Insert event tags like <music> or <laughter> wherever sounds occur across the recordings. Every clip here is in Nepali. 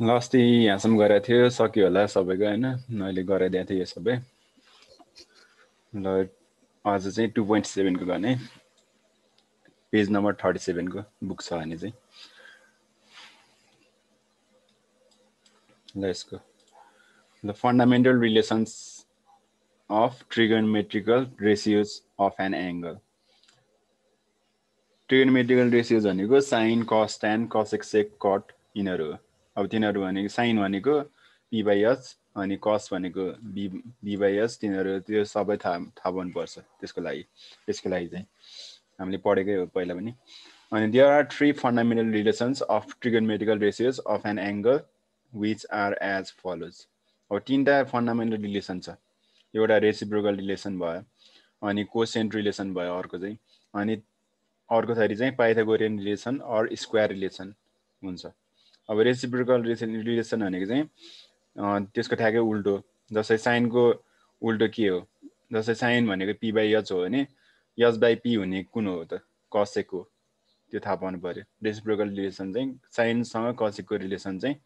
ल अस्ति यहाँसम्म गरेको थियो सक्यो होला सबैको होइन अहिले गराइदिएको थिएँ यो सबै ल आज चाहिँ टु पोइन्ट सेभेनको गर्ने पेज नम्बर थर्टी सेभेनको बुक छ भने चाहिँ ल यसको the fundamental relations of trigonometrical ratios of an angle trigonometrical ratios भनेको sine cos and cosec sec cot यिनीहरू हो अब तिनीहरू भनेको साइन भनेको एच अनि कस भनेको बि बिबाइएस तिनीहरू त्यो सबै थाहा थाहा पाउनुपर्छ त्यसको लागि त्यसको लागि चाहिँ हामीले पढेकै हो पहिला पनि अनि there are three fundamental relations of trigonometrical ratios of an angle which are as follows अब तिनवटा फन्डामेन्टल रिलेसन छ एउटा रेसिप्रोकल रिलेसन भयो अनि कोसेन्ट रिलेसन भयो अर्को चाहिँ अनि अर्को थरी चाहिँ Pythagorean relation or square relation हुन्छ अब रेसिप्रिकल रिलेसन भनेको चाहिँ त्यसको ठ्याक्कै उल्टो जस्तै साइनको उल्टो के हो जस्तै साइन भनेको पी बाई यच हो भने यच बाई पी हुने कुन हो त कसेको त्यो थाहा पाउनु पऱ्यो रेसिप्रोकल रिलेसन चाहिँ साइन्ससँग कसेको रिलेसन चाहिँ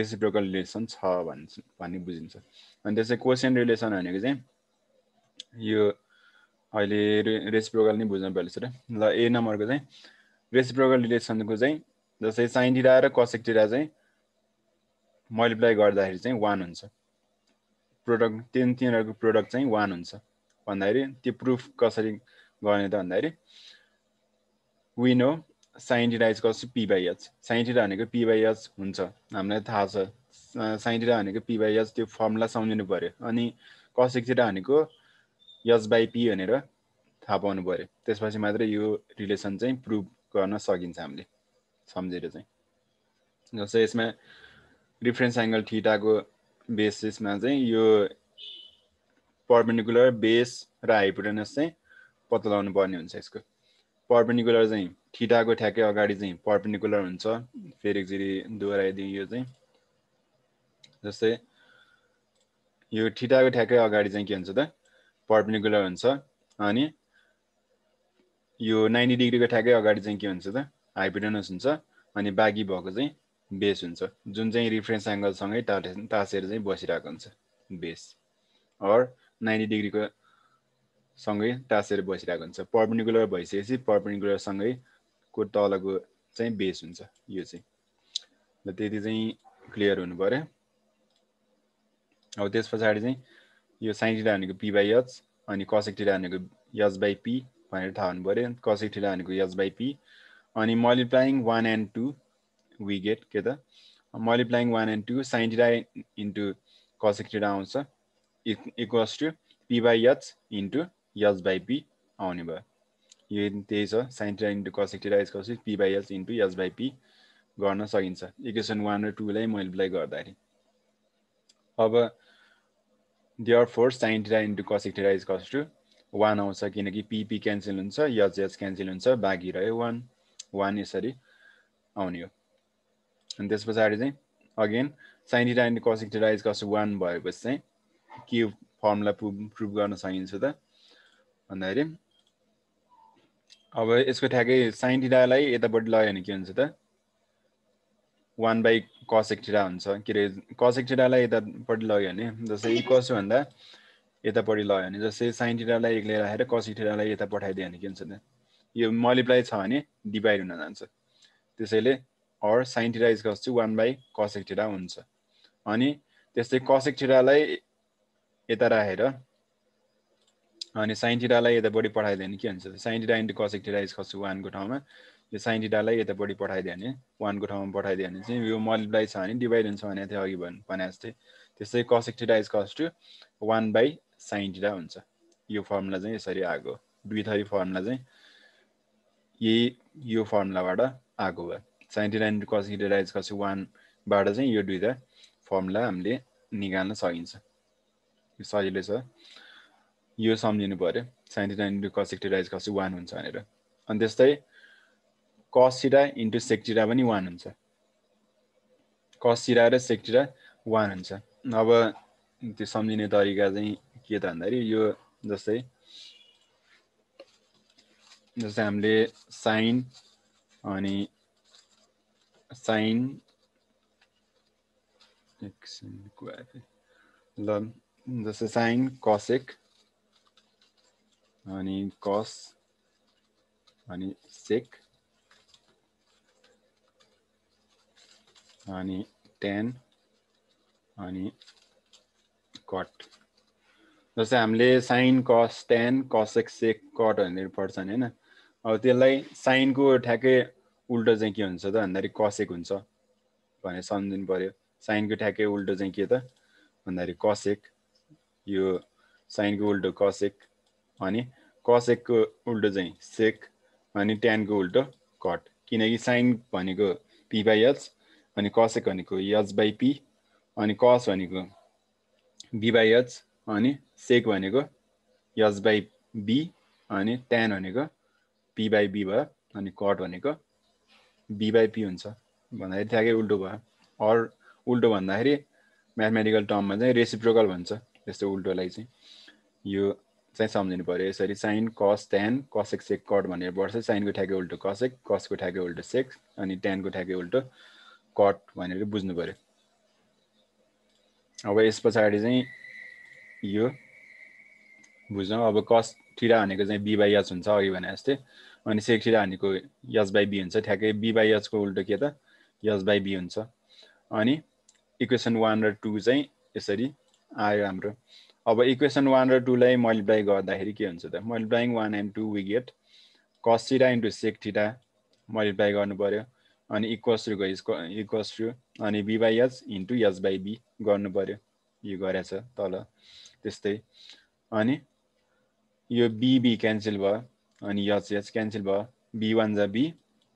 रेसिप्रोकल रिलेसन छ भन्छ भन्ने बुझिन्छ अनि त्यसै कोसेन रिलेसन भनेको चाहिँ यो अहिले रे रेसिप्रोकल नै बुझ्नु पर्छ र ल ए नम्बरको चाहिँ रेसिप्रोकल रिलेसनको चाहिँ जस्तै साइन डिरा र कसेक डिरा चाहिँ मल्टिप्लाई गर्दाखेरि चाहिँ वान हुन्छ प्रोडक्ट तिन तिनीहरूको प्रोडक्ट चाहिँ वान हुन्छ भन्दाखेरि त्यो प्रुफ कसरी गर्ने त भन्दाखेरि विन हो साइन्टिरा इज कस पिबाइएच साइन्टिरा भनेको पिबाइएच हुन्छ हामीलाई थाहा छ साइन्टिरा भनेको पिबाइएच त्यो फर्मुला सम्झिनु पऱ्यो अनि कसेकतिरा भनेको यच बाई पी भनेर थाहा पाउनु पऱ्यो त्यसपछि मात्रै यो रिलेसन चाहिँ प्रुभ गर्न सकिन्छ हामीले सम्झेर चाहिँ जस्तै यसमा डिफ्रेन्स एङ्गल ठिटाको बेसिसमा चाहिँ यो पर्पेन्डिकुलर बेस र हाइपोटेनस चाहिँ पत्ता लगाउनु पर्ने हुन्छ यसको पर्पेन्डिकुलर चाहिँ ठिटाको ठ्याक्कै अगाडि चाहिँ पर्पेन्डिकुलर हुन्छ फेरि एकचोटि दोहोऱ्याइदिउँ यो चाहिँ जस्तै यो ठिटाको ठ्याक्कै अगाडि चाहिँ के हुन्छ त पर्पेन्डिकुलर हुन्छ अनि यो नाइन्टी डिग्रीको ठ्याक्कै अगाडि चाहिँ के हुन्छ त हाइपिटेनस हुन्छ अनि बाँकी भएको चाहिँ बेस हुन्छ जुन चाहिँ रिफ्रेन्स एङ्गलसँगै टाटे तासेर चाहिँ बसिरहेको हुन्छ बेस अर नाइन्टी डिग्रीको सँगै टाँसेर बसिरहेको हुन्छ पर्पेन्डिकुलर भइसकेपछि पर्पेन्डिकुलरसँगै को तलको चाहिँ बेस हुन्छ यो चाहिँ र त्यति चाहिँ क्लियर हुनु पऱ्यो अब त्यस पछाडि चाहिँ यो साइन्टिटा भनेको पी बाई यच अनि कसैकटिटा भनेको यच बाई पी भनेर थाहा हुनु पऱ्यो कसैकटिटा भनेको यच बाई पी अनि multiplying one and two we get के त multiplying one and two theta into theta आउँछ equals to P by H into H by P आउने भयो यो त्यही छ theta into cosec theta equals to P by H into H by P गर्न सकिन्छ इक्वेसन वान र टूलाई मल्टिप्लाई गर्दाखेरि अब therefore theta into cosec theta cos to one आउँछ किनकि पिपी क्यान्सल हुन्छ यच यच क्यान्सल हुन्छ बाँकी रह्यो वान वान यसरी आउने हो अनि त्यस पछाडि चाहिँ again sine theta and cosec theta is cos one भएपछि चाहिँ के फर्मुला प्रुभ प्रुभ गर्न सकिन्छ त भन्दाखेरि अब यसको ठ्याक्कै साइन डिटालाई यतापट्टि लग्यो भने के हुन्छ त वान बाई कसेक ठिटा हुन्छ के अरे कसेक ठिटालाई यतापट्टि लग्यो भने जस्तै कसो भन्दा यतापट्टि लग्यो भने जस्तै साइन ठिटालाई एक्लै राखेर कसेक ठिटालाई यता पठाइदियो भने के हुन्छ त यो मल्टिप्लाई छ भने डिभाइड हुन जान्छ त्यसैले हर साइन्टिराइज कस चाहिँ वान बाई कसेक्टिरा हुन्छ अनि त्यस्तै कसेक्टिरालाई यता राखेर अनि साइन्टिटालाई यतापट्टि पठाइदियो भने के हुन्छ साइन्टिटा इन्टु कसेक्टिराइज खस्छु वानको ठाउँमा यो साइन्टिटालाई यतापट्टि पठाइदियो भने वानको ठाउँमा पठाइदियो भने चाहिँ यो मल्टिप्लाई छ भने डिभाइड हुन्छ भने थियो अघि भन् भने जस्तै त्यस्तै cosec theta is cos one by sine theta हुन्छ यो फर्मुला चाहिँ यसरी आएको दुई थरी फर्मुला चाहिँ यही यो फर्मुलाबाट आएको भयो साइन्टी नाइन कसै डेराइज कसै वानबाट चाहिँ यो दुइटा फर्मुला हामीले निकाल्न सकिन्छ यो सजिलो छ यो सम्झिनु पऱ्यो sine theta nine into cosec theta cos one हुन्छ भनेर अनि त्यस्तै कसिरा इन्टु सेक्टिरा पनि वान हुन्छ कसिरा र सेक्टिरा वान हुन्छ अब त्यो सम्झिने तरिका चाहिँ के त भन्दाखेरि यो जस्तै जस्तै हामीले साइन अनि साइन ल जस्तै साइन कसेक अनि कस अनि सेक अनि टेन अनि कट जस्तै हामीले साइन कस टेन कसेक सेक कट भनेर पढ्छ नि होइन अब त्यसलाई साइनको ठ्याक्कै उल्टो चाहिँ के हुन्छ त भन्दाखेरि कसेक हुन्छ भनेर सम्झिनु पऱ्यो साइनको ठ्याक्कै उल्टो चाहिँ के त भन्दाखेरि कसेक यो साइनको उल्टो कसेक अनि कसेकको उल्टो चाहिँ सेक अनि ट्यानको उल्टो कट किनकि साइन भनेको पी बाई एच अनि कसेक भनेको यच बाई पी अनि कस भनेको बी बाई एच अनि सेक भनेको यच बाई बी अनि ट्यान भनेको पी बाई बी भयो अनि कट भनेको बी बाई पी हुन्छ भन्दाखेरि ठ्याक्कै उल्टो भयो अर उल्टो भन्दाखेरि म्याथमेटिकल टर्ममा चाहिँ रेसिप्रोकल भन्छ त्यस्तो उल्टोलाई चाहिँ यो चाहिँ सम्झिनु पऱ्यो यसरी साइन कस कस कसेक सेक कट भनेर पढ्छ साइनको ठ्याके उल्टो कसेक कसको ठ्याके उल्टो सेक अनि टेनको ठ्याके उल्टो कट भनेर बुझ्नु पऱ्यो अब यस पछाडि चाहिँ यो बुझ्नु अब कस थिटा भनेको चाहिँ बी बाई हुन्छ अघि भने जस्तै अनि सेक सेकतिर भनेको यस बाई बी हुन्छ ठ्याक्कै बी बाई उल्टो के त यस बाई बी हुन्छ अनि इक्वेसन वान र टू चाहिँ यसरी आयो हाम्रो अब इक्वेसन वान र टूलाई मल्टिप्लाई गर्दाखेरि के हुन्छ त multiplying one and two we get cos theta into sec theta multiply गर्नु पऱ्यो अनि इक्वस टू गयो इक्वस टू अनि be by H into H by B गर्नु पऱ्यो यो गरेछ तल त्यस्तै अनि यो बिबी क्यान्सल भयो अनि यच यच क्यान्सल भयो बी वान जा बी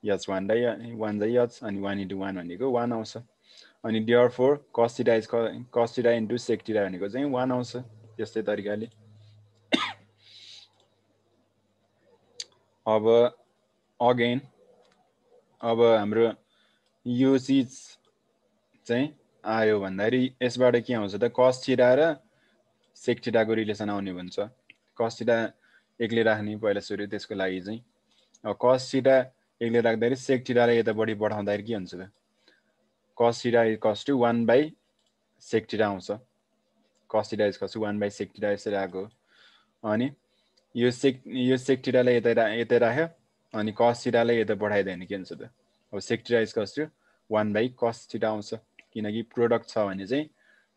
यच वान जा वान जा यच अनि वान इन्टु वान भनेको वान आउँछ अनि therefore cos theta is cos theta into sec theta भनेको चाहिँ वान आउँछ त्यस्तै तरिकाले अब अगेन अब हाम्रो यो चिज चाहिँ आयो भन्दाखेरि यसबाट के आउँछ त कस्टिडा र सेक्टिडाको रिलेसन आउने भन्छ कसिडा एक्लै राख्ने पहिला सुरु त्यसको लागि चाहिँ अब कसिडा एक्लै राख्दाखेरि सेक टिडालाई यता बढी बढाउँदाखेरि के हुन्छ त cos theta is to one by theta आउँछ cos theta is to one by theta यसरी आएको अनि यो सेक यो टिरालाई यता रा यता राख्यो अनि कसिडालाई यता बढाइदियो भने के हुन्छ त अब theta is to one by theta आउँछ किनकि प्रोडक्ट छ भने चाहिँ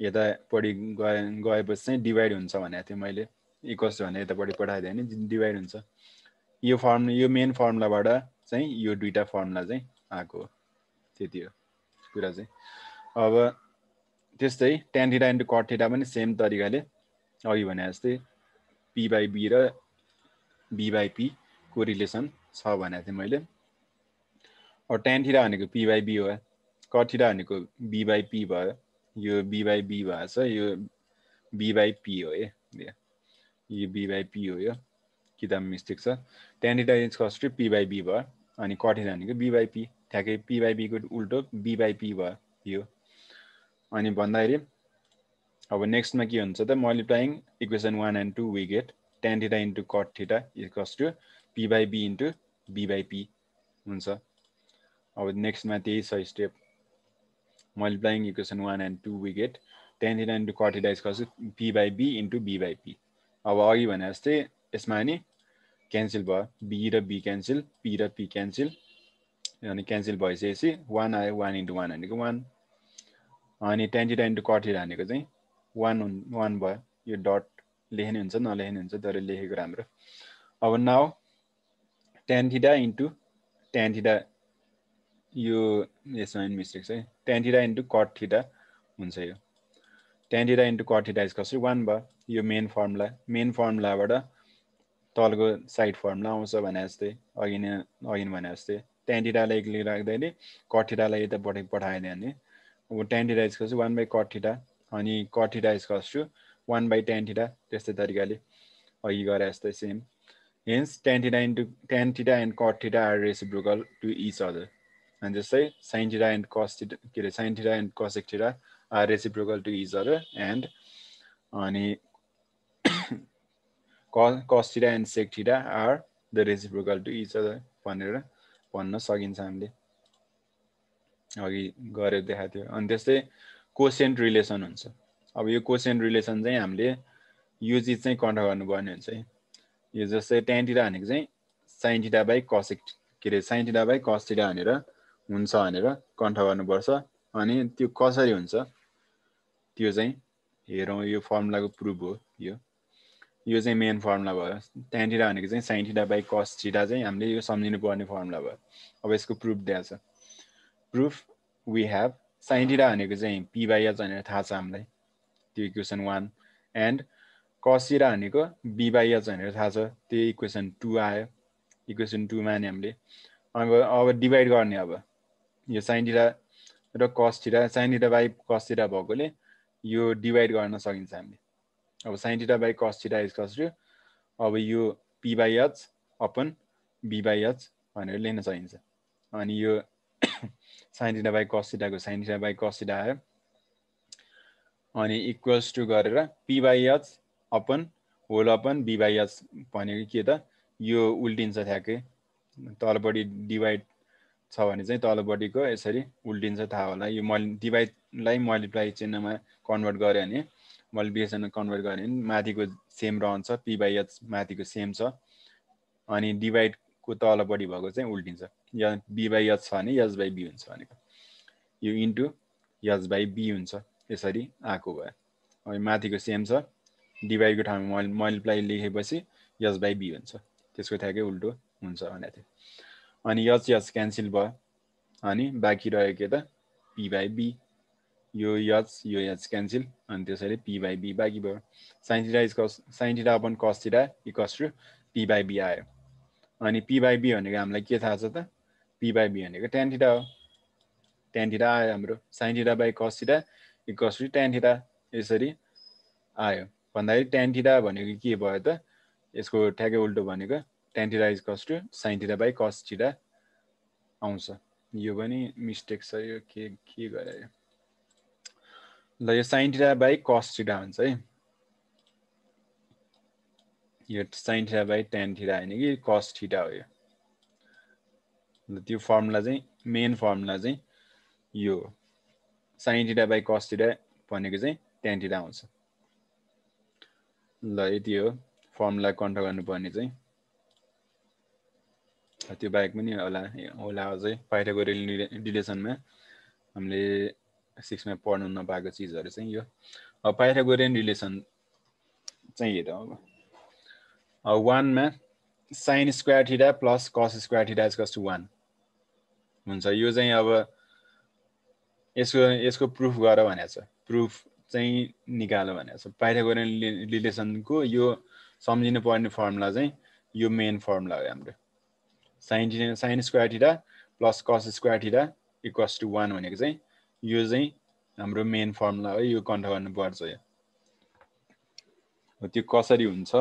यतापट्टि गए गएपछि चाहिँ डिभाइड हुन्छ भनेको थिएँ मैले इक्वल्स भनेर यतापट्टि पठाइदियो भने डिभाइड हुन्छ यो फर्म यो मेन फर्मुलाबाट चाहिँ यो दुइटा फर्मुला चाहिँ आएको त्यति हो कुरा चाहिँ अब त्यस्तै थिटा इन्टु थिटा पनि सेम तरिकाले अघि भने जस्तै पी बाई बी र बी बाई पीको रिलेसन छ भनेको थिएँ मैले अब थिटा भनेको पी बाई बी हो थिटा भनेको बी बाई पी भयो यो बी बाई बी भएछ यो बी बाई पी हो है यो बी बाई पी हो यो किताब मिस्टेक छ tan theta is cost P by B भयो अनि कठिन भनेको बी बाई पी ठ्याक्कै पी बाई बीको उल्टो बी बाई पी भयो यो अनि भन्दाखेरि अब नेक्स्टमा के हुन्छ त multiplying equation one and two we get tan theta into cot theta is कस्ट to P by b into b by p हुन्छ अब नेक्स्टमा त्यही छ step multiplying equation one and two we get tan theta into cot theta is cost P by b into b by p अब अघि भने जस्तै यसमा नि क्यान्सल भयो बी र बी क्यान्सल पी र पी क्यान्सल अनि क्यान्सल भइसकेपछि वान आयो वान इन्टु वान हानेको वान अनि टेन थिटा इन्टु कटेर हानेको चाहिँ वान हुन् वान भयो यो डट लेख्ने हुन्छ नलेख्ने हुन्छ तर लेखेको राम्रो अब नाउ टेन इन्टु टेन यो यसमा मिस्टेक छ है टेन इन्टु कट थिटा हुन्छ यो tan into cot theta is कसरी वान भयो यो मेन फर्मुला मेन फर्मुलाबाट तलको साइड फर्मुला आउँछ भने जस्तै अघि नै अघि भने जस्तै ट्यान्टिटालाई एक्लै राख्दाखेरि कठिटालाई यता पठाइ पठाइदियो भने अब tan theta is one by cot theta अनि cot theta is one by tan theta त्यस्तै तरिकाले अघि गरे जस्तै same hence tan theta into tan theta and cot theta are reciprocal to each other अनि जस्तै साइन्टिटा एन्ड कस्टिटा के अरे sine theta and cosec theta are reciprocal to each other and अनि cos theta and sec are the reciprocal to each other भनेर भन्न सकिन्छ हामीले अघि गरेर देखाएको थियो अनि त्यस्तै कोसेन्ट रिलेसन हुन्छ अब यो कोसेन्ट रिलेसन चाहिँ हामीले यो चिज चाहिँ कन्ट गर्नुपर्ने हुन्छ है यो जस्तै ट्यानटिटा भनेको चाहिँ साइन्टिटा बाई कसेक के अरे साइन्टिटा बाई कस्टिटा भनेर हुन्छ भनेर कन्ठ गर्नुपर्छ अनि त्यो कसरी हुन्छ त्यो चाहिँ हेरौँ यो फर्मुलाको प्रुफ हो यो यो चाहिँ मेन फर्मुला भयो त्यहाँनिर भनेको चाहिँ sine theta by cos theta चाहिँ हामीले यो सम्झिनु पर्ने फर्मुला भयो अब यसको प्रुफ दिएको छ proof we have sine theta भनेको चाहिँ पी बाई एच भनेर थाहा छ हामीलाई त्यो इक्वेसन वान एन्ड कसिरा भनेको बी बाई एच भनेर थाहा छ त्यो इक्वेसन टू आयो इक्वेसन टूमा नि हामीले अब अब डिभाइड गर्ने अब यो साइनटिरा र कस्टिरा थिटा बाई कस्टिरा भएकोले यो डिभाइड गर्न सकिन्छ हामीले अब साइन्टिटा बाई कस्टिटा इज कस्ट अब यो p by h upon b by h भनेर लेख्न सकिन्छ अनि यो sine theta by sine sine theta by cos theta आयो अनि इक्वल्स टु गरेर p by h upon whole upon b by h भनेको के त यो उल्टिन्छ ठ्याक्कै तलपट्टि डिभाइड छ भने चाहिँ तलपट्टिको यसरी उल्टिन्छ थाहा होला यो मल् डिभाइडलाई मल्टिप्लाई चिन्हमा कन्भर्ट गऱ्यो भने मैले बिएसएनएल कन्भर्ट गरेँ भने माथिको सेम रहन्छ पी एच माथिको सेम छ अनि डिभाइडको तलपट्टि भएको चाहिँ उल्टिन्छ या बी एच छ भने यच बाई बी हुन्छ भनेको यो इन्टु यच बाई बी हुन्छ यसरी आएको भयो अनि माथिको सेम छ डिभाइडको ठाउँमा मैले मल्टिप्लाई लेखेपछि यच बाई बी हुन्छ त्यसको ठ्याक्कै उल्टो हुन्छ भनेको थियो अनि यच यच क्यान्सिल भयो अनि बाँकी रह्यो के त पी बी यो यच यो यच क्यान्सिल अनि त्यसैले पी बाई बी बाँकी भयो साइन्टिडा इज कस sine theta upon cos theta to P by b आयो अनि पी बाई बी भनेको हामीलाई के थाहा छ त पी बाई बी भनेको ट्यान्टिडा हो ट्यान्टिडा आयो हाम्रो sine theta by cos theta to tan theta यसरी आयो भन्दाखेरि ट्यान्टिडा भनेको के भयो त यसको ठ्याक्कै उल्टो भनेको tan theta is to sine theta by cos theta आउँछ यो पनि मिस्टेक छ यो के के गरायो ल यो sine theta by cos theta हुन्छ है यो sine theta by tan theta होइन कि कस थिटा हो यो त्यो फर्मुला चाहिँ मेन फर्मुला चाहिँ यो sine theta by cos theta भनेको चाहिँ टेन थिटा आउँछ ल यति हो फर्मुला कन्ट्रोल गर्नुपर्ने चाहिँ त्यो बाहेक पनि होला होला अझै बाहिरको रिलेसनमा हामीले सिक्समा पढ्नु नपाएको चिजहरू चाहिँ यो अब पाइथागोरियन रिलेसन चाहिँ हेरौँ अब वानमा sine square theta plus cos square theta is कस्ट टु वान हुन्छ यो चाहिँ अब यसको यसको प्रुफ गर भनेको छ प्रुफ चाहिँ निकाल भनेको छ पाइथागोरियन रिलेसनको यो सम्झिनु पर्ने फर्मुला चाहिँ यो मेन फर्मुला हो हाम्रो sine sine square theta plus cos square theta equals to one भनेको चाहिँ यो चाहिँ हाम्रो मेन फर्मुला है यो कन्ठ गर्नुपर्छ यो हो त्यो कसरी हुन्छ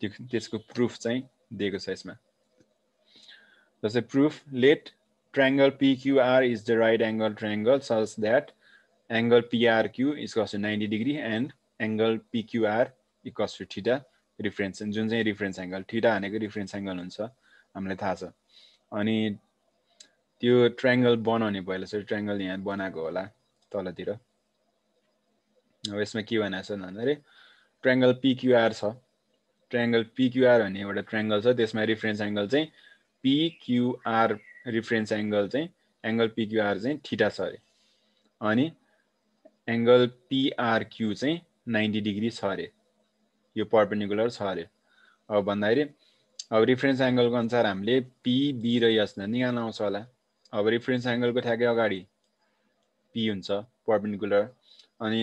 त्यो त्यसको प्रुफ चाहिँ दिएको छ यसमा जस्तै proof let triangle PQR is the right angle triangle such that angle PRQ equals to ninety degree and angle PQR equals to theta reference जुन चाहिँ रिफरेन्स एङ्गल ठिटा भनेको रिफरेन्स एङ्गल हुन्छ हामीलाई थाहा छ अनि त्यो ट्राङ्गल बनाउने पहिला सर ट्राङ्गल यहाँ बनाएको होला तलतिर अब यसमा के बनाएको छ भन्दाखेरि ट्राङ्गल पिक्युआर छ ट्राङ्गल पिक्युआर भन्ने एउटा ट्राङ्गल छ त्यसमा रिफरेन्स एङ्गल चाहिँ पिक्युआर रिफरेन्स एङ्गल चाहिँ एङ्गल पिक्युआर चाहिँ ठिटा छ अरे अनि एङ्गल पिआरक्यु चाहिँ नाइन्टी डिग्री छ अरे यो पर्पेन्डिकुलर छ अरे अब भन्दाखेरि अब रिफरेन्स एङ्गलको अनुसार हामीले पिबी र यसलाई निकाल्न आउँछ होला अब रेफरेन्स एङ्गलको ठ्याक्कै अगाडि पी हुन्छ पर्पेन्डिकुलर अनि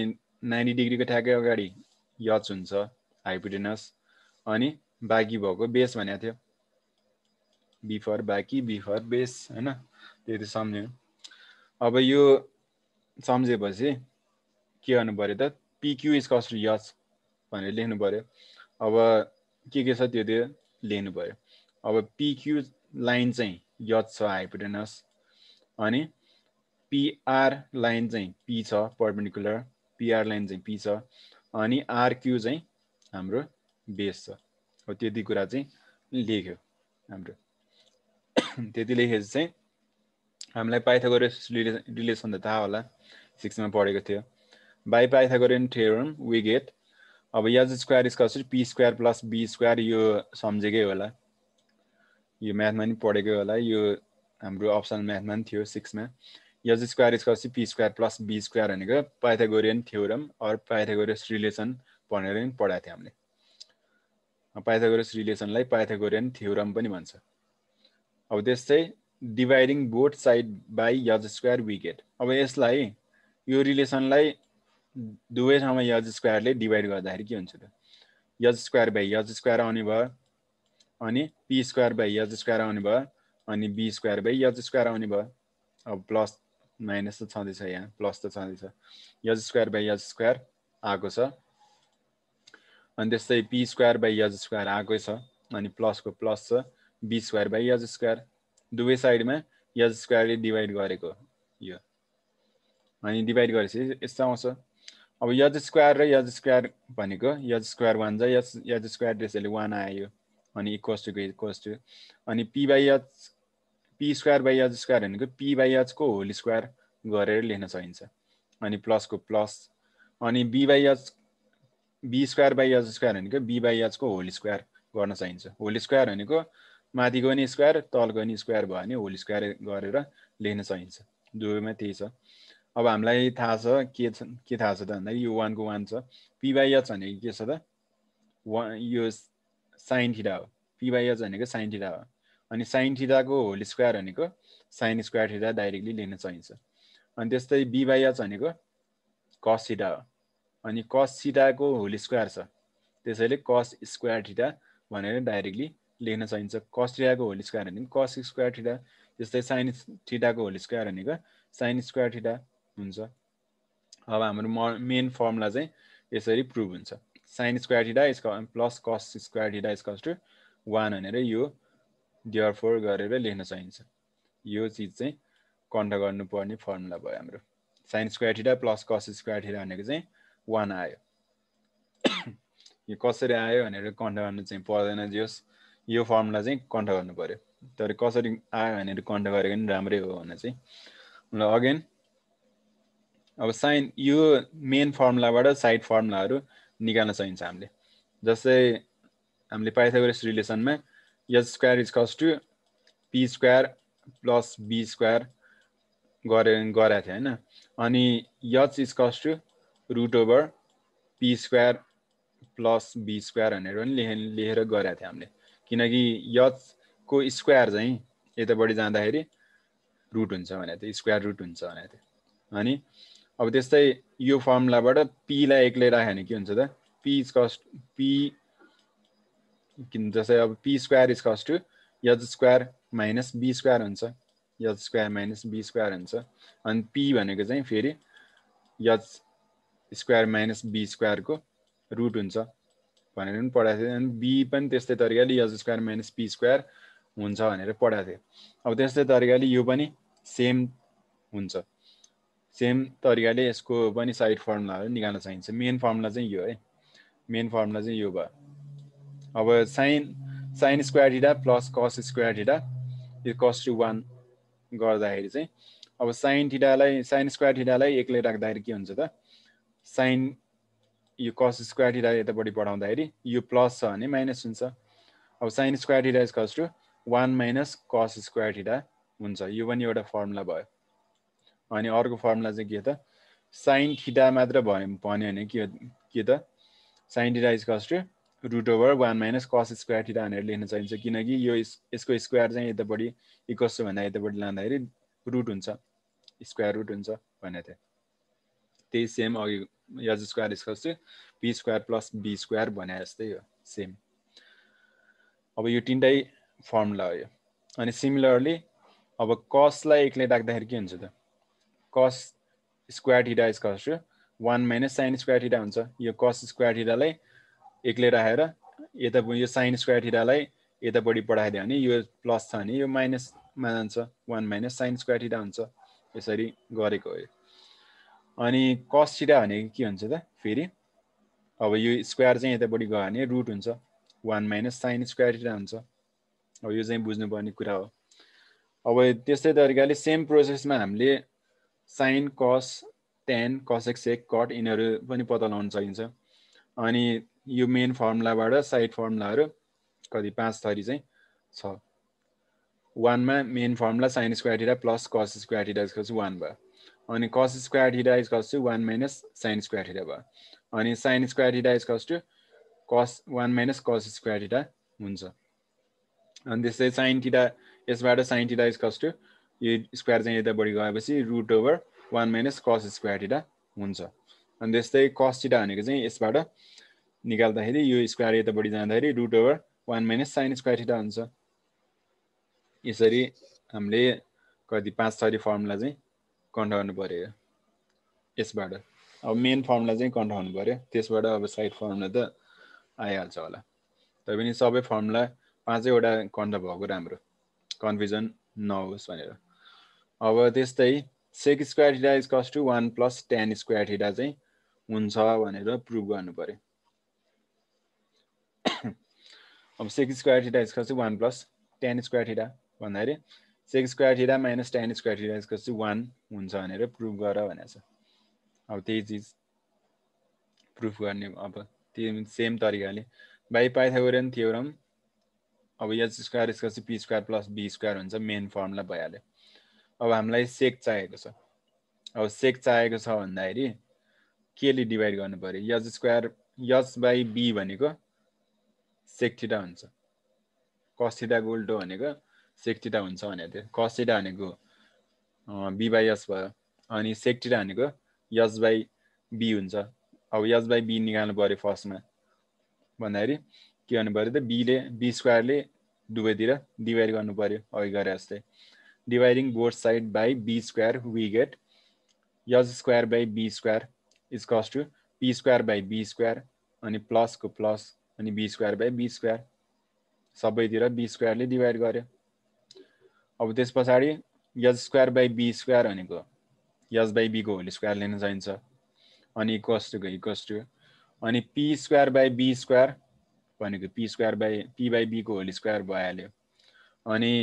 नाइन्टी डिग्रीको ठ्याक्कै अगाडि यच हुन्छ हाइपोटेनस अनि बाँकी भएको बेस भनेको थियो बिफर बाँकी बिफर बेस होइन त्यति सम्झ्यो अब यो सम्झेपछि के गर्नु पऱ्यो त पिक्यु इज कसरी यच भनेर लेख्नु पऱ्यो अब के के छ त्यो त्यो लेख्नु पऱ्यो अब पिक्यु लाइन चाहिँ यच छ हाइपोटेनस अनि पिआर लाइन चाहिँ पी छ पर्पेन्डिकुलर पिआर लाइन चाहिँ पी छ अनि आर आरक्यू चाहिँ हाम्रो बेस छ हो त्यति कुरा चाहिँ लेख्यो हाम्रो त्यति लेखेपछि चाहिँ हामीलाई पाइथागोरस रिलेसन त थाहा होला सिक्समा पढेको थियो by Pythagorean theorem we get अब या चाहिँ square equals p square plus b square यो सम्झेकै होला यो म्याथमा पनि पढेकै होला यो हाम्रो अप्सनल म्याथमा पनि थियो सिक्समा यज स्क्वायर यसपछि p square plus b square भनेको Pythagorean theorem or Pythagoras relation भनेर पनि पढाएको थियो हामीले पाइथागोरियस रिलेसनलाई पाइथागोरियन थ्योरम पनि भन्छ अब त्यस्तै dividing both side by h square we get अब यसलाई यो रिलेसनलाई दुवै ठाउँमा यज स्क्वायरले डिभाइड गर्दाखेरि के हुन्छ त h square by h square आउने भयो अनि p square by h square आउने भयो अनि बी स्क्वायर भयो यज स्क्वायर आउने भयो अब प्लस माइनस त छँदैछ यहाँ प्लस त छँदैछ h square by h square आएको छ अनि त्यस्तै p square by h square आएकै छ अनि प्लसको प्लस छ b square by h square दुवै साइडमा यज स्क्वायरले डिभाइड गरेको यो अनि डिभाइड गरेपछि यस्तो आउँछ अब यज स्क्वायर र यज स्क्वायर भनेको यज स्क्वायर वान छ यज यज स्क्वायर त्यसैले वान आयो अनि इक्वस टुको इक्वस टु अनि p by h p square by h square भनेको पी बाई एचको होल स्क्वायर गरेर लेख्न सकिन्छ अनि प्लसको प्लस अनि be by h b square by h square भनेको बी बाई एचको होल स्क्वायर गर्न चाहिन्छ होल स्क्वायर भनेको माथिको नि स्क्वायर तलको नि स्क्वायर भयो भने होल स्क्वायर गरेर लेख्न सकिन्छ दुवैमा त्यही छ अब हामीलाई थाहा छ के छ के थाहा छ त भन्दाखेरि यो वानको वान छ एच भनेको के छ त वान यो साइन ठिटा हो एच भनेको साइन ठिटा हो अनि साइन थिटाको होल स्क्वायर भनेको साइन स्क्वायर थिटा डाइरेक्टली लेख्न चाहिन्छ अनि त्यस्तै बिबाइएच भनेको कस थिटा हो अनि कस सिटाको होल स्क्वायर छ त्यसैले कस स्क्वायर थिटा भनेर डाइरेक्टली लेख्न चाहिन्छ कस थिटाको होल स्क्वायर भनेको कस स्क्वायर थिटा त्यस्तै साइन थिटाको होल स्क्वायर भनेको साइन स्क्वायर थिटा हुन्छ अब हाम्रो म मेन फर्मुला चाहिँ यसरी प्रुभ हुन्छ sine square theta is plus cos square theta is कस टु वान भनेर यो डिआर फोर गरेर लेख्न सकिन्छ यो चिज चाहिँ कन्ड गर्नुपर्ने फर्मुला भयो हाम्रो sine square theta plus cos square theta भनेको चाहिँ वान आयो <coughs> यो कसरी आयो भनेर कन्ड गर्नु चाहिँ पर्दैन जोस् यो फर्मुला चाहिँ कन्ड गर्नु पऱ्यो तर कसरी आयो भनेर कन्ड गरेको पनि राम्रै हो भने चाहिँ ल अगेन अब साइन यो मेन फर्मुलाबाट साइड फर्मुलाहरू निकाल्न सकिन्छ हामीले जस्तै हामीले पाइथागोरस रिलेसनमा यस स्क्वायर इज कस्ट to p square plus b square गरे गराएको थियो होइन अनि यच इज कस्ट to root over p square plus b square भनेर पनि लेखे लेखेर गरेको थियो हामीले किनकि यचको स्क्वायर चाहिँ यतापट्टि जाँदाखेरि रुट हुन्छ भनेको थियो स्क्वायर रुट हुन्छ भनेको थियो अनि अब त्यस्तै यो फर्मुलाबाट पीलाई एक्लै राख्यो भने के हुन्छ त पी इज कस्ट पी जस्तै अब पी स्क्वायर इज कस to h square minus b square हुन्छ h square minus b square हुन्छ अनि पी भनेको चाहिँ फेरि यज स्क्वायर माइनस बी स्क्वायरको रुट हुन्छ भनेर पनि पढाएको थियो अनि बी पनि त्यस्तै तरिकाले h square minus p square हुन्छ भनेर पढाएको थियो अब त्यस्तै तरिकाले यो पनि सेम हुन्छ सेम तरिकाले यसको पनि साइड फर्मुलाहरू निकाल्न चाहिन्छ मेन फर्मुला चाहिँ यो है मेन फर्मुला चाहिँ यो भयो अब sine sine square theta plus cos square theta यो कस टू वान गर्दाखेरि चाहिँ अब साइन डिडालाई साइन स्क्वायर डिडालाई एक्लै राख्दाखेरि के हुन्छ त साइन यो कस स्क्वायर डिडा यतापट्टि बढाउँदाखेरि यो प्लस छ भने माइनस हुन्छ अब साइन स्क्वायर डिडा इज कस to one minus cos square theta हुन्छ यो पनि एउटा फर्मुला भयो अनि अर्को फर्मुला चाहिँ के त साइन थिटा मात्र भयो भन्यो भने के के त साइन डिडा इज कस to root over one minus cos square theta भनेर लेख्न चाहिन्छ किनकि यो यसको स्क्वायर चाहिँ यतापट्टि इक्वस भन्दा यतापट्टि लाँदाखेरि रुट हुन्छ स्क्वायर रुट हुन्छ भनेको थिएँ त्यही सेम अघि h square equals to b square plus b square भने जस्तै हो सेम अब यो तिनटै फर्मुला हो यो अनि सिमिलरली अब कसलाई एक्लै राख्दाखेरि के हुन्छ त cos square theta equals to one minus sine square theta हुन्छ यो कस स्क्वायर ठिटालाई एक्लै राखेर यता यो साइन स्क्वायर थिटालाई यता बढी पढाइदियो भने यो प्लस छ भने यो माइनसमा जान्छ one minus sine square theta हुन्छ यसरी गरेको हो अनि कस थिटा भनेको के हुन्छ त फेरि अब यो स्क्वायर चाहिँ यतापट्टि गयो भने रुट हुन्छ one minus sine square theta हुन्छ अब यो चाहिँ बुझ्नुपर्ने कुरा हो अब त्यस्तै तरिकाले सेम प्रोसेसमा हामीले साइन कस टेन कस एक सेक कट यिनीहरू पनि पत्ता लगाउन सकिन्छ अनि यो मेन फर्मुलाबाट साइड फर्मुलाहरू कति पाँच थरी चाहिँ छ वानमा main formula sine square theta plus cos square theta equals one भयो अनि cos square theta equals to one minus sine square theta भयो अनि sine square theta equals to cos one minus cos square theta हुन्छ अनि त्यस्तै साइन थिटा यसबाट साइन थिटा इजकल्स टु यो स्क्वायर चाहिँ यता बढी गएपछि root over one minus cos square theta हुन्छ अनि त्यस्तै कस थिटा भनेको चाहिँ यसबाट निकाल्दाखेरि यो स्क्वायर यता बढी जाँदाखेरि root over one minus sine square theta हुन्छ यसरी हामीले कति पाँच थरी फर्मुला चाहिँ कन्ठाउनु पऱ्यो यसबाट अब मेन फर्मुला चाहिँ कन्ठाउनु पऱ्यो त्यसबाट अब साइड फर्मुला त आइहाल्छ होला तैपनि सबै फर्मुला पाँचैवटा कन्ठ भएको राम्रो कन्फ्युजन नहोस् भनेर अब त्यस्तै सेक स्क्वायर थिटा इज कस्ट to one plus tan square theta चाहिँ हुन्छ भनेर प्रुभ गर्नु पऱ्यो अब सेक्स स्क्वायर थिटा इजकल चाहिँ one plus tan square theta भन्दाखेरि sec square theta minus tan square theta equal चाहिँ वान हुन्छ भनेर प्रुभ गर भनेको छ अब त्यही चिज प्रुफ गर्ने अब त्यही सेम तरिकाले बाई पाइथागोरियन थ्योरम अब यच स्क्वायर यसको चाहिँ p square plus b square हुन्छ मेन फर्मुला भइहाल्यो अब हामीलाई सेक चाहिएको छ अब सेक चाहिएको छ भन्दाखेरि केले डिभाइड गर्नु पऱ्यो h square h by b भनेको सेकथिटा हुन्छ कस्थिटाको उल्टो भनेको सेकथिटा हुन्छ भनेको थियो कसिटा भनेको बी बाई यस भयो अनि सेकथिटा भनेको यस बाई बी हुन्छ अब यस बाई बी निकाल्नु पऱ्यो फर्स्टमा भन्दाखेरि के गर्नु पऱ्यो त बीले बी स्क्वायरले दुवैतिर डिभाइड गर्नु पऱ्यो अघि गरे जस्तै dividing both side by b square we get h square by b square इज कस to p square by b square अनि प्लसको प्लस अनि b square by b square सबैतिर बी स्क्वायरले डिभाइड गर्यो अब त्यस पछाडि h square by b square भनेको यज बाई बीको होल स्क्वायर लिन चाहिन्छ अनि इक्वस टूको इक्वस टु अनि p square by b square भनेको p square by P by बीको होल स्क्वायर भइहाल्यो अनि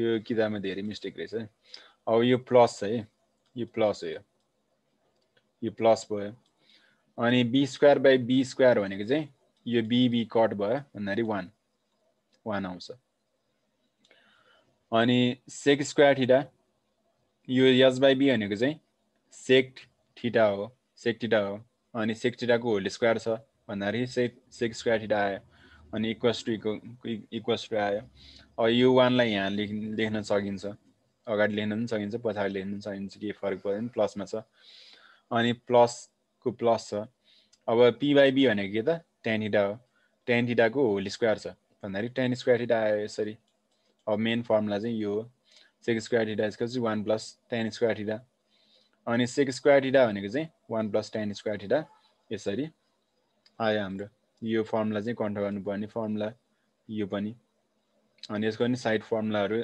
यो किताबमा धेरै मिस्टेक रहेछ है अब यो प्लस छ है यो प्लस हो यो यो प्लस भयो अनि b square by b square भनेको चाहिँ यो बिबी कट भयो भन्दाखेरि वान वान आउँछ अनि सेक स्क्वायर ठिटा यो यस बाई बी भनेको चाहिँ सेक ठिटा हो सेक ठिटा हो अनि सेक ठिटाको होल स्क्वायर छ भन्दाखेरि सेक सेक स्क्वायर ठिटा आयो अनि इक्वस टु इक्वस टु आयो अब यो वानलाई यहाँ लेख लेख्न सकिन्छ अगाडि लेख्न पनि सकिन्छ पछाडि लेख्न पनि सकिन्छ केही फरक पर्दैन प्लसमा छ अनि प्लसको प्लस छ अब पी बाई बी भनेको के त टेन इडा हो टेन इडाको होल स्क्वायर छ भन्दाखेरि टेन स्क्वायर इडा आयो यसरी अब मेन फर्मुला चाहिँ यो हो सेक स्क्वायर इडा यसको one plus tan square theta अनि सेक स्क्वायर इडा भनेको चाहिँ one plus tan square theta यसरी आयो हाम्रो यो फर्मुला चाहिँ कन्ट गर्नुपर्ने फर्मुला यो पनि अनि यसको पनि साइड फर्मुलाहरू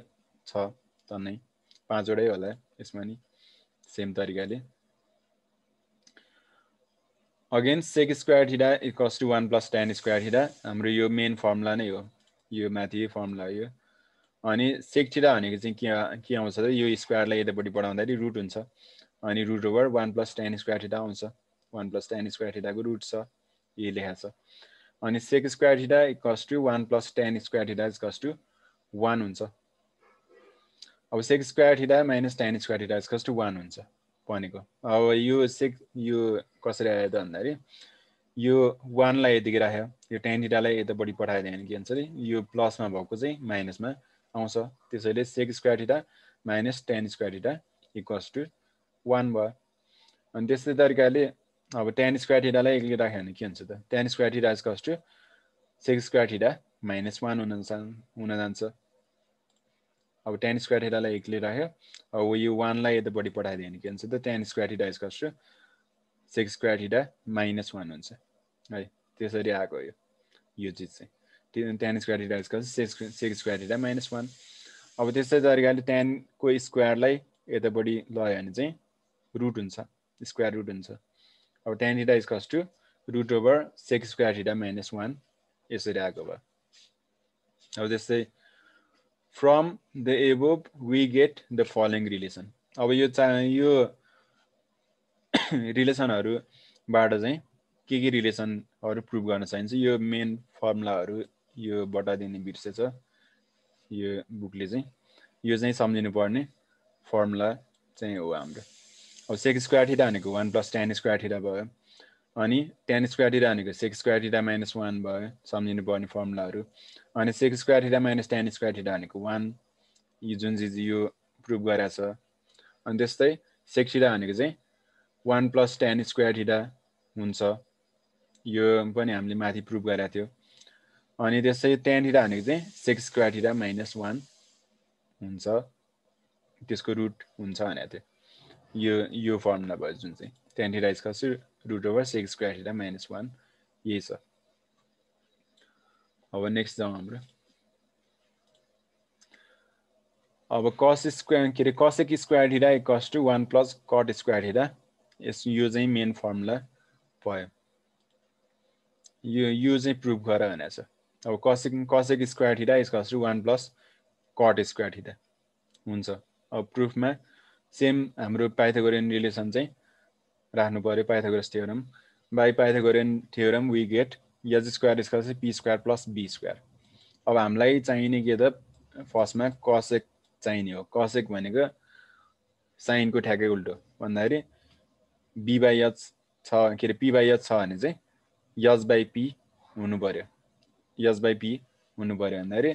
छ त नै पाँचवटै होला यसमा नि सेम तरिकाले again sec square theta equals to one plus tan square theta हाम्रो यो मेन फर्मुला नै हो यो माथि फर्मुला यो अनि सेक थिटा भनेको चाहिँ के के आउँछ त यो स्क्वायरलाई यतापट्टि बढाउँदाखेरि रुट हुन्छ अनि root over one plus tan square theta आउँछ वान प्लस टेन स्क्वायर थिटाको रुट छ यो लेखाएको छ अनि sec square theta equals to one plus tan square theta equals to one हुन्छ अब sec square theta minus tan square theta equals to one हुन्छ भनेको अब यो सिक्स यो कसरी आयो त भन्दाखेरि यो वानलाई यतिकै राख्यो यो टेनटिटालाई यता बढी पठायो भने के भन्छ अरे यो प्लसमा भएको चाहिँ माइनसमा आउँछ त्यसैले sec square theta minus tan square theta equals to one भयो अनि त्यस्तै तरिकाले अब टेन स्क्वायर थिटालाई एक्लै राख्यो भने के हुन्छ त टेन स्क्वायर थिटा इज कस्ट to sec square theta minus one हुन जान्छ हुन जान्छ अब टेन स्क्वायर थिटालाई एक्लै राख्यो अब यो वानलाई यतापट्टि पठाइदियो भने के हुन्छ त टेन स्क्वायर थिटा यसको कसो sec square theta minus one हुन्छ है त्यसरी आएको यो यो चिज चाहिँ टेन स्क्वायर थिटा यसको sec sec square theta minus one अब त्यस्तै तरिकाले टेनको स्क्वायरलाई यतापट्टि लग्यो भने चाहिँ रुट हुन्छ स्क्वायर रुट हुन्छ अब tan theta is cos root over sec square theta minus one यसरी आएको भयो अब त्यस्तै from the above we get the following relation अब यो चा यो रिलेसनहरूबाट <coughs> चाहिँ के के रिलेसनहरू प्रुभ गर्न चाहिन्छ यो मेन फर्मुलाहरू यो बटाइदिने बिर्सेछ यो बुकले चाहिँ यो चाहिँ सम्झिनु पर्ने फर्मुला चाहिँ हो हाम्रो अब सेक्स स्क्वायर ठिटा भनेको one plus tan square theta भयो अनि टेन स्क्वायर थिटा भनेको sec square theta minus one भयो सम्झिनु पर्ने फर्मुलाहरू अनि sec square theta minus tan square theta भनेको वान यो जुन चिज यो प्रुभ गराएको छ अनि त्यस्तै सिक्स थिटा भनेको चाहिँ one plus tan square theta हुन्छ यो पनि हामीले माथि प्रुभ गराएको थियो अनि त्यस्तै टेन थिटा भनेको चाहिँ sec square theta minus one हुन्छ त्यसको रुट हुन्छ भनेको थियो यो यो फर्मुला भयो जुन चाहिँ tan theta is equals to root over 6 1 यही छ अब नेक्स्ट जाउँ हाम्रो अब कस स्क्वायर के अरे cosec square theta equals to one plus cot square theta यस यो चाहिँ मेन फर्मुला भयो यो यो चाहिँ प्रुफ गर भनेको छ अब cosec cosec square theta equals one plus cot square theta हुन्छ अब प्रुफमा सेम हाम्रो पाइथागोरियन रिलेसन चाहिँ राख्नु पऱ्यो Pythagoras theorem by Pythagorean theorem we get h square square p square plus b square अब हामीलाई चाहिने के त फर्स्टमा कसेक चाहिने हो कसेक भनेको साइनको ठ्याक्कै उल्टो भन्दाखेरि बी बाई यच छ के अरे पी बाई यच छ भने चाहिँ यज बाई पी हुनु पऱ्यो यज बाई पी हुनु पऱ्यो भन्दाखेरि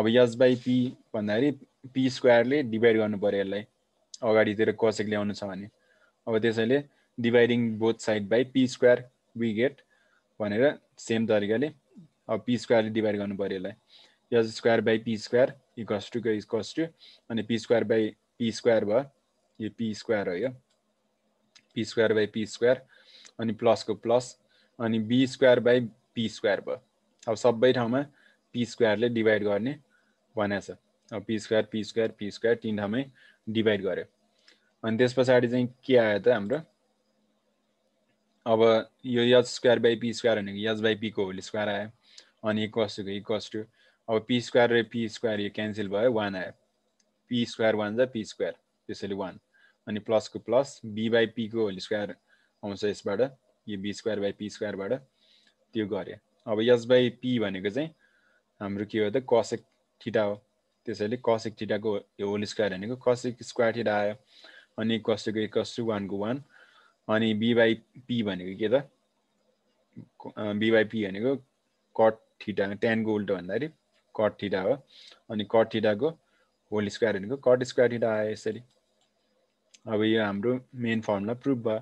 अब यज बाई पी भन्दाखेरि पी स्क्वायरले डिभाइड गर्नु पऱ्यो यसलाई अगाडितिर कसेक ल्याउनु छ भने अब त्यसैले dividing both side by p square we get भनेर सेम तरिकाले अब पी स्क्वायरले डिभाइड गर्नु पऱ्यो यसलाई h square by p square equals to equals to अनि p square by p square भयो यो पी स्क्वायर हो यो p square by p square अनि प्लसको प्लस अनि b square by p square भयो अब सबै ठाउँमा पी स्क्वायरले डिभाइड गर्ने भनेको छ अब p square p square p square तिन ठाउँमै डिभाइड गर्यो अनि त्यस पछाडि चाहिँ के आयो त हाम्रो अब यो h square by p square भनेको यज बाई पीको होल स्क्वायर आयो अनि इक्वस टूको इक्वस टू अब पी स्क्वायर र पी स्क्वायर यो क्यान्सल भयो वान आयो पी स्क्वायर वान छ पी स्क्वायर त्यसैले वान अनि प्लसको प्लस बी बाई पीको होल स्क्वायर आउँछ यसबाट यो बी स्क्वायर बाई पी स्क्वायरबाट त्यो गरेँ अब यस बाई पी भनेको चाहिँ हाम्रो के हो त कसेक ठिटा हो त्यसैले कसेक ठिटाको होल स्क्वायर भनेको कसेक स्क्वायर ठिटा आयो अनि कसैको एक कसु वानको वान अनि बिवाई पी भनेको के त बिवाई पी भनेको कट ठिटा टेनको उल्टो भन्दाखेरि कट ठिटा हो अनि कट ठिटाको होल स्क्वायर भनेको कट स्क्वायर ठिटा आयो यसरी अब यो हाम्रो मेन फर्मुला प्रुभ भयो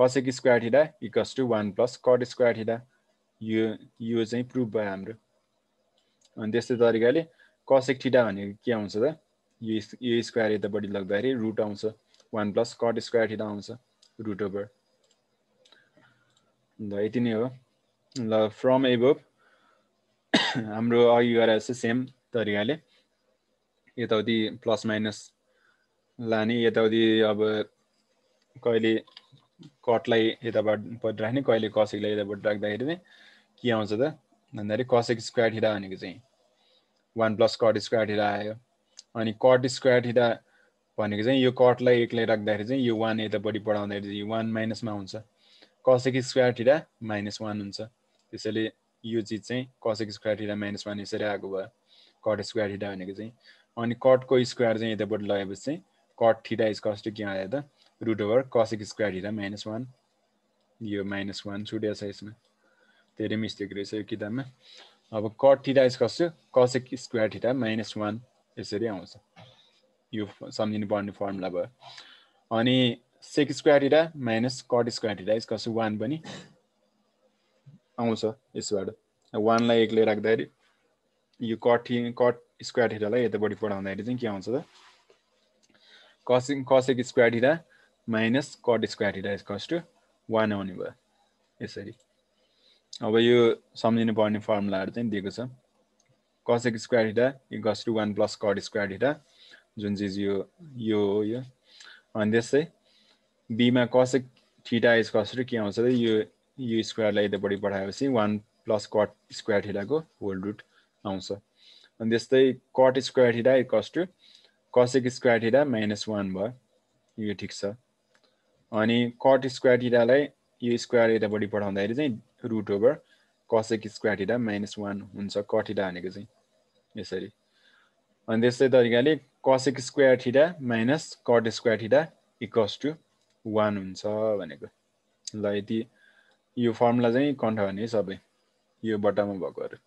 कसैको square theta equals to one plus cot square theta यो यो चाहिँ प्रुभ भयो हाम्रो अनि त्यस्तै तरिकाले कसेक ठिटा भनेको के आउँछ त यो यो स्क्वायर यतापट्टि लग्दाखेरि रुट आउँछ one plus cot square theta आउँछ रुट ओभर ल यति नै हो ल फ्रम एभोभ <coughs> हाम्रो अघि गएर चाहिँ सेम तरिकाले यताउति प्लस माइनस लाने यताउति अब कहिले कटलाई यताबाट राख्ने कहिले कसैलाई यताबाट राख्दाखेरि चाहिँ के आउँछ त भन्दाखेरि कसैको स्क्वायर ठिटा भनेको चाहिँ one plus cot square theta आयो अनि कट स्क्वायर ठिटा भनेको चाहिँ यो कटलाई एक्लै राख्दाखेरि चाहिँ यो वान यतापट्टि बढाउँदाखेरि चाहिँ वान माइनसमा हुन्छ कसैको स्क्वायर ठिरा माइनस वान हुन्छ त्यसैले यो चिज चाहिँ कसैको स्क्वायर ठिरा माइनस वान यसरी आएको भयो कट स्क्वायर ठिटा भनेको चाहिँ अनि कटको स्क्वायर चाहिँ यतापट्टि लगाएपछि चाहिँ कट ठिटा इज कस्ट के आयो त रुट ओभर कसैको स्क्वायर ठिरा माइनस वान यो माइनस वान छुट्यो छ यसमा धेरै मिस्टेक रहेछ यो किताबमा अब कट ठिटा इज कस्ट कसैको स्क्वायर ठिटा माइनस वान यसरी आउँछ यो सम्झिनु पर्ने फर्मुला भयो अनि sec square minus cot square theta यसको वान पनि आउँछ यसबाट वानलाई एक्लै राख्दाखेरि यो कट कट स्क्वायर हिटालाई यतापट्टि पठाउँदाखेरि चाहिँ के आउँछ त कस कसैको square theta minus cot square theta यसको टु वान आउने भयो यसरी अब यो सम्झिनु पर्ने फर्मुलाहरू चाहिँ दिएको छ cosec square theta equals to one plus cot square theta जुन चिज यो यो हो यो अनि त्यस्तै बीमा कसै ठिटा इज कसरी के आउँछ त यो यो स्क्वायरलाई यतापट्टि पठाएपछि वान प्लस कट स्क्वायर ठिटाको होल रुट आउँछ अनि त्यस्तै cot square theta cos to cosec square theta minus one भयो यो ठिक छ अनि कट स्क्वायर ठिटालाई यो स्क्वायर यतापट्टि पठाउँदाखेरि चाहिँ root over cosec square theta minus one हुन्छ कटिटा हानेको चाहिँ यसरी अनि त्यस्तै तरिकाले cosec square theta minus cot square theta equals to one हुन्छ भनेको ल यति यो फर्मुला चाहिँ कन्ठ भने सबै यो बट्टामा भएकोहरू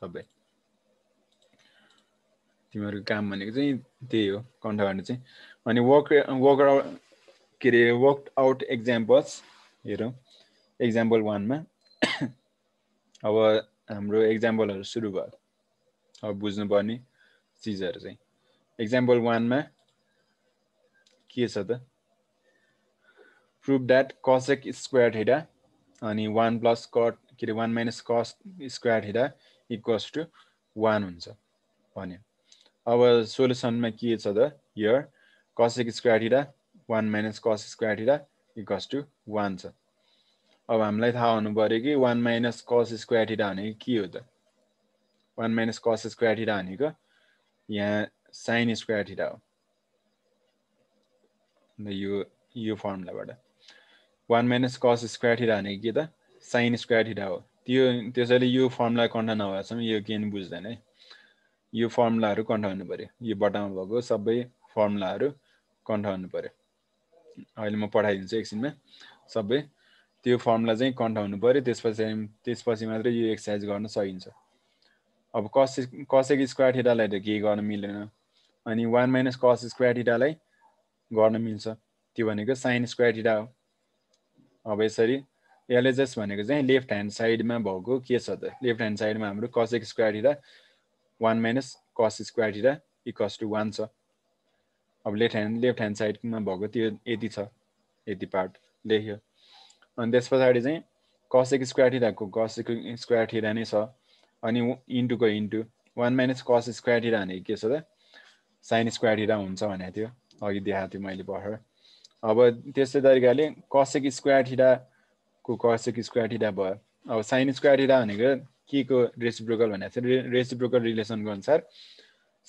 सबै तिमीहरूको काम भनेको चाहिँ त्यही हो कन्ठ भने चाहिँ अनि वर्क वर्क आउट के अरे वर्क आउट एक्जाम्पल्स हेरौँ एक्जाम्पल वानमा अब हाम्रो एक्जाम्पलहरू सुरु भयो अब बुझ्नुपर्ने चिजहरू चाहिँ एक्जाम्पल वानमा के छ त prove that cosec square theta अनि वान प्लस कट के अरे one minus cos square theta equals to one हुन्छ भन्यो अब सोल्युसनमा के छ त here cosec square theta one minus cos square theta equals to one छ अब हामीलाई थाहा हुनु पऱ्यो कि one minus cos square theta भनेको के हो त one minus cos square theta भनेको यहाँ साइन स्क्वायर थिटा हो अन्त यो यो फर्मुलाबाट one minus cos square theta भनेको के त साइन स्क्वायर थिटा हो त्यो त्यसैले यो फर्मुला कन्ठा नभएसम्म यो केन बुझ्दैन है यो फर्मुलाहरू कन्ठा हुनु पऱ्यो यो बटामा भएको सबै फर्मुलाहरू कन्ठा हुनु पऱ्यो अहिले म पठाइदिन्छु एकछिनमा सबै त्यो फर्मुला चाहिँ कन्ठा हुनु पऱ्यो त्यसपछि त्यसपछि मात्रै यो एक्सर्साइज गर्न सकिन्छ अब कस कसैको स्क्वायर थिटालाई त केही गर्न मिलेन अनि वान माइनस कस स्क्वायर डिटालाई गर्न मिल्छ त्यो भनेको साइन स्क्वायर डिटा हो अब यसरी एलएचएस भनेको चाहिँ लेफ्ट ह्यान्ड साइडमा भएको के छ त लेफ्ट ह्यान्ड साइडमा हाम्रो cosec square theta one minus cos square theta equals to one छ अब लेफ्ट ह्यान्ड लेफ्ट ह्यान्ड साइडमा भएको त्यो यति छ यति पार्ट लेख्यो अनि त्यस पछाडि चाहिँ कसेक स्क्वायर डिटाको कस स्क्वायर डिटा नै छ अनि इन्टुको into one minus cos square theta भनेको के छ त साइन स्क्वायर हिरा हुन्छ भनेको थियो अघि देखाएको थियो मैले भर्खर अब त्यस्तै तरिकाले कसेक स्क्वायर हिराको कसेक स्क्वायर हिरा भयो अब साइन स्क्वायर हिरा भनेको के को रेसिप्रोकल भनेको चाहिँ रेसिप्रोकल रिलेसनको अनुसार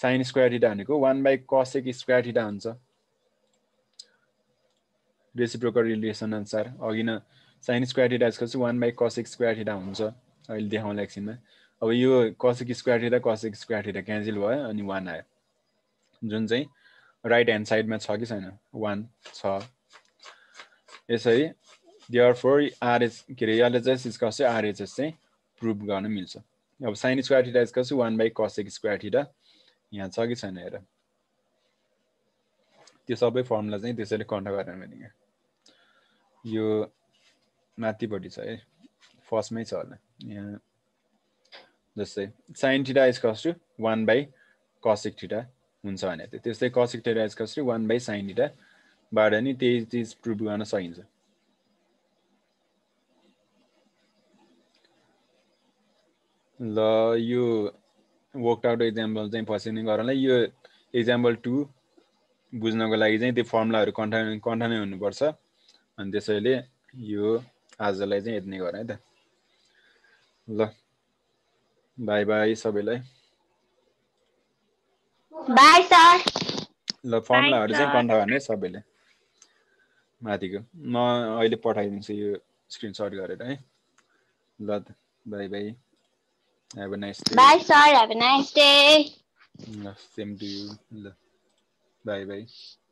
साइन स्क्वायर हिरा भनेको one by cosec square theta हुन्छ रेसिप्रोकल रिलेसन अनुसार अघि न साइन स्क्वायर हिरा यसको चाहिँ one by cosec square theta हुन्छ अहिले देखाउँला एकछिनमा अब यो cosec square theta cosec square theta cancel भयो अनि वान आयो जुन चाहिँ राइट ह्यान्ड साइडमा छ कि छैन वान छ यसरी देआर फोर आरएच के अरे एलएचएस इज कसै आरएचएस चाहिँ प्रुभ गर्न मिल्छ अब साइन स्क्वायर थिटा इज कसै one by cosec square theta यहाँ छ कि छैन हेर त्यो सबै फर्मुला चाहिँ त्यसरी कन्ट गरेर मैले यो माथिपट्टि छ है फर्स्टमै छ होला यहाँ जस्तै साइन थिटा इज कस to one by cosec theta हुन्छ भने त त्यस्तै कसिक टेराइज कसरी वान बाई साइन डिटाबाट नि त्यही चिज प्रुभ गर्न सकिन्छ ल यो वर्क आउट इक्जाम्पल चाहिँ पछि नै गरौँला यो इक्जाम्पल टू बुझ्नको लागि चाहिँ त्यो फर्मुलाहरू कन्ठा कन्ठा नै हुनुपर्छ अनि त्यसैले यो आजलाई चाहिँ यति नै गरौँ है त ल बाई बाई सबैलाई बाई सर ल फर्मुलाहरू चाहिँ कन्ड गर्ने सबैले माथिको म अहिले पठाइदिन्छु यो स्क्रिनसट गरेर है ल त bye bye have a nice day bye sir have a nice day ल सेम टु यु ल बाई बाई